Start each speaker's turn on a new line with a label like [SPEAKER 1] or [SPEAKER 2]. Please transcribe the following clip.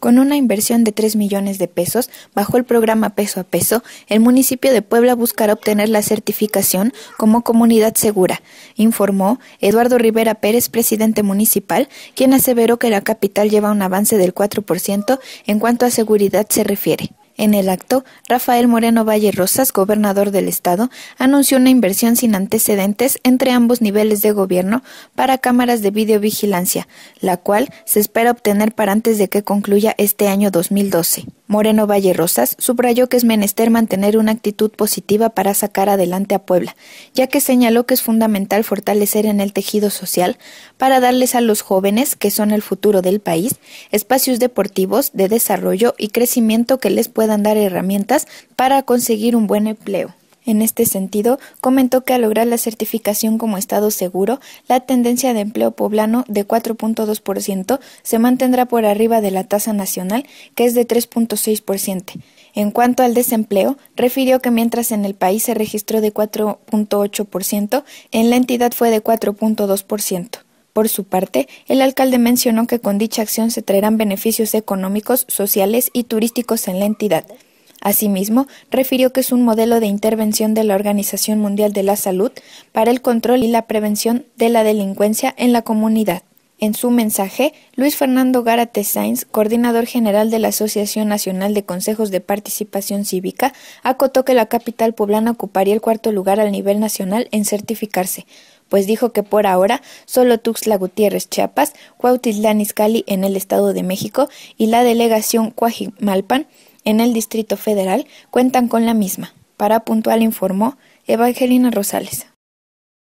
[SPEAKER 1] Con una inversión de 3 millones de pesos, bajo el programa Peso a Peso, el municipio de Puebla buscará obtener la certificación como comunidad segura, informó Eduardo Rivera Pérez, presidente municipal, quien aseveró que la capital lleva un avance del 4% en cuanto a seguridad se refiere. En el acto, Rafael Moreno Valle Rosas, gobernador del estado, anunció una inversión sin antecedentes entre ambos niveles de gobierno para cámaras de videovigilancia, la cual se espera obtener para antes de que concluya este año 2012. Moreno Valle Rosas subrayó que es menester mantener una actitud positiva para sacar adelante a Puebla, ya que señaló que es fundamental fortalecer en el tejido social para darles a los jóvenes, que son el futuro del país, espacios deportivos de desarrollo y crecimiento que les puedan dar herramientas para conseguir un buen empleo. En este sentido, comentó que al lograr la certificación como Estado seguro, la tendencia de empleo poblano de 4.2% se mantendrá por arriba de la tasa nacional, que es de 3.6%. En cuanto al desempleo, refirió que mientras en el país se registró de 4.8%, en la entidad fue de 4.2%. Por su parte, el alcalde mencionó que con dicha acción se traerán beneficios económicos, sociales y turísticos en la entidad. Asimismo, refirió que es un modelo de intervención de la Organización Mundial de la Salud para el control y la prevención de la delincuencia en la comunidad. En su mensaje, Luis Fernando Gárate Sainz, coordinador general de la Asociación Nacional de Consejos de Participación Cívica, acotó que la capital poblana ocuparía el cuarto lugar al nivel nacional en certificarse, pues dijo que por ahora solo Tuxtla Gutiérrez, Chiapas, Cuautitlán Izcalli en el Estado de México y la delegación Cuajimalpan en el Distrito Federal cuentan con la misma. Para Puntual informó Evangelina Rosales.